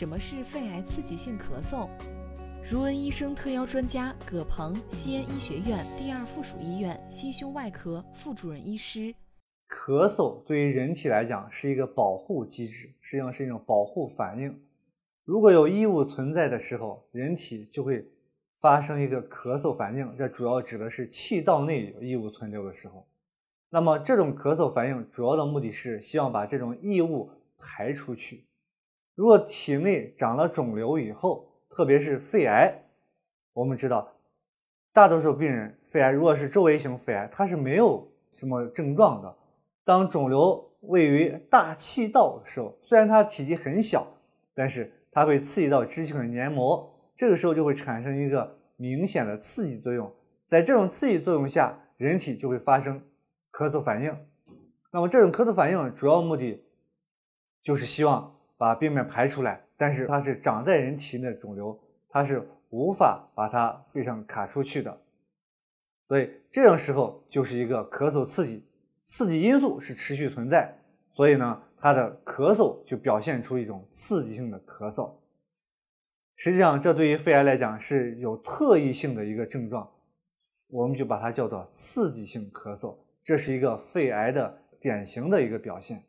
什么是肺癌刺激性咳嗽？如恩医生特邀专家葛鹏，西安医学院第二附属医院心胸外科副主任医师。咳嗽对于人体来讲是一个保护机制，实际上是一种保护反应。如果有异物存在的时候，人体就会发生一个咳嗽反应。这主要指的是气道内有异物存留的时候。那么这种咳嗽反应主要的目的是希望把这种异物排出去。如果体内长了肿瘤以后，特别是肺癌，我们知道大多数病人肺癌，如果是周围型肺癌，它是没有什么症状的。当肿瘤位于大气道的时候，虽然它体积很小，但是它会刺激到支气管黏膜，这个时候就会产生一个明显的刺激作用。在这种刺激作用下，人体就会发生咳嗽反应。那么这种咳嗽反应主要目的就是希望。把病变排出来，但是它是长在人体内的肿瘤，它是无法把它肺上卡出去的，所以这种时候就是一个咳嗽刺激，刺激因素是持续存在，所以呢，它的咳嗽就表现出一种刺激性的咳嗽。实际上，这对于肺癌来讲是有特异性的一个症状，我们就把它叫做刺激性咳嗽，这是一个肺癌的典型的一个表现。